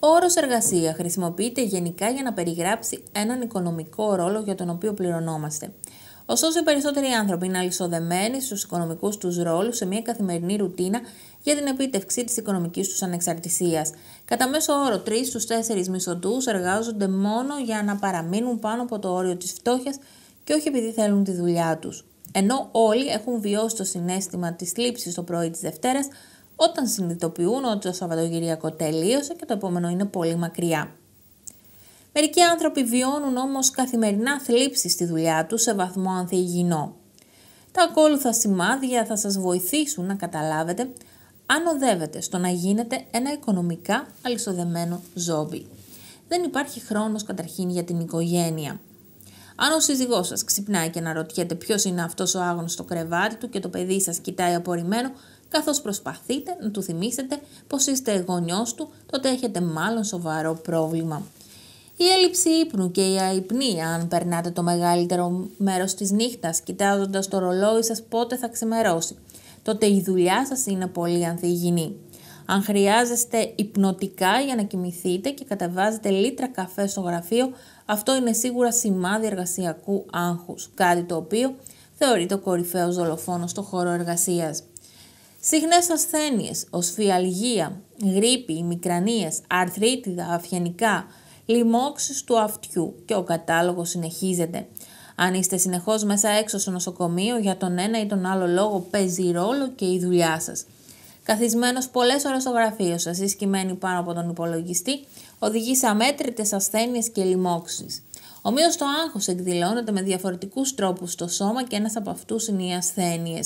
Ο όρος εργασία χρησιμοποιείται γενικά για να περιγράψει έναν οικονομικό ρόλο για τον οποίο πληρωνόμαστε. Ωστόσο, οι περισσότεροι άνθρωποι είναι αλυσοδεμένοι στους οικονομικούς τους ρόλους σε μια καθημερινή ρουτίνα για την επίτευξη της οικονομικής τους ανεξαρτησίας. Κατά μέσο όρο, 3 στου 4 μισθωτούς εργάζονται μόνο για να παραμείνουν πάνω από το όριο της φτώχειας και όχι επειδή θέλουν τη δουλειά τους. Ενώ όλοι έχουν βιώσει το συνέστημα της λήψης το πρωί της Δευτέρας, όταν συνειδητοποιούν ότι το Σαββατογυριακό τελείωσε και το επόμενο είναι πολύ μακριά. Μερικοί άνθρωποι βιώνουν όμως καθημερινά θλίψη στη δουλειά τους σε βαθμό ανθιγυνό. Τα ακόλουθα σημάδια θα σας βοηθήσουν να καταλάβετε αν οδεύετε στο να γίνετε ένα οικονομικά αλυσοδεμένο ζόμπι. Δεν υπάρχει χρόνος καταρχήν για την οικογένεια. Αν ο σύζυγός σας ξυπνάει και αναρωτιέται ποιος είναι αυτός ο άγνωστο στο κρεβάτι του και το παιδί σας κοιτάει απορριμμένο, καθώς προσπαθείτε να του θυμίσετε πως είστε γονιός του, τότε έχετε μάλλον σοβαρό πρόβλημα. Η έλλειψη ύπνου και η αϊπνία, αν περνάτε το μεγαλύτερο μέρος της νύχτας, κοιτάζοντας το ρολόι σας πότε θα ξημερώσει, τότε η δουλειά σας είναι πολύ ανθυγινή. Αν χρειάζεστε υπνοτικά για να κοιμηθείτε και κατεβάζετε λίτρα καφέ στο γραφείο, αυτό είναι σίγουρα σημάδι εργασιακού άγχους, κάτι το οποίο θεωρείται ο κορυφαίος δολοφόνος στο χώρο εργασίας. Συχνές ασθένειες, οσφιαλγία, γρήπη, μικρανίες, αρθρίτιδα, αφιενικά, λοιμώξεις του αυτιού και ο κατάλογος συνεχίζεται. Αν είστε συνεχώς μέσα έξω στο νοσοκομείο για τον ένα ή τον άλλο λόγο παίζει ρόλο και η δουλειά σας. Καθισμένος πολλές ώρες στο γραφείο σας ή σκημένη πάνω από τον υπολογιστή οδηγεί σε αμέτρητες ασθένειες και λοιμώξεις. Ομοίως το άγχος εκδηλώνεται με διαφορετικούς τρόπους στο σώμα και ένας από αυτούς είναι οι ασθένειες.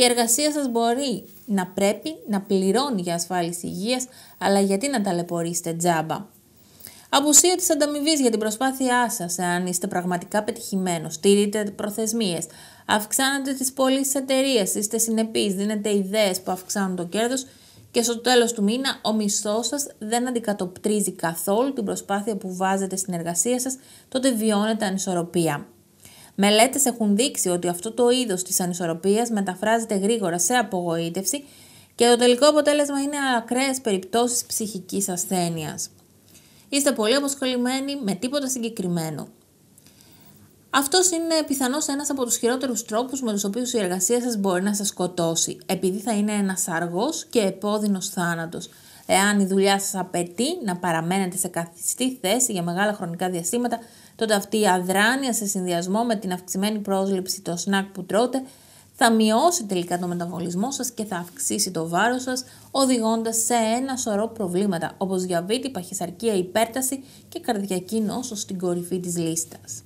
Η εργασία σας μπορεί να πρέπει να πληρώνει για ασφάλιση υγείας, αλλά γιατί να ταλαιπωρήσετε τζάμπα. Αποσία της ανταμοιβής για την προσπάθειά σας, εάν είστε πραγματικά πετυχημένος, στηρείτε προθεσμίες, αυξάνετε τις πωλήσεις εταιρείας, είστε συνεπείς, δίνετε ιδέες που αυξάνουν το κέρδος και στο τέλος του μήνα ο μισθός σας δεν αντικατοπτρίζει καθόλου την προσπάθεια που βάζετε στην εργασία σας, τότε βιώνετε ανισορροπία. Μελέτες έχουν δείξει ότι αυτό το είδος της ανισορροπίας μεταφράζεται γρήγορα σε απογοήτευση και το τελικό αποτέλεσμα είναι ακραίες περιπτώσεις ψυχικής ασθένειας. Είστε πολύ αποσχολημένοι με τίποτα συγκεκριμένο. Αυτός είναι πιθανώς ένας από τους χειρότερους τρόπους με τους οποίους η εργασία σας μπορεί να σας σκοτώσει, επειδή θα είναι ένας αργός και επώδυνος θάνατος. Εάν η δουλειά σας απαιτεί να παραμένετε σε καθιστή θέση για μεγάλα χρονικά διαστήματα, τότε αυτή η αδράνεια σε συνδυασμό με την αυξημένη πρόσληψη των σνακ που τρώτε θα μειώσει τελικά το μεταβολισμό σας και θα αυξήσει το βάρος σας, οδηγώντας σε ένα σωρό προβλήματα όπως διαβήτη, παχυσαρκία, υπέρταση και καρδιακή νόσο στην κορυφή της λίστας.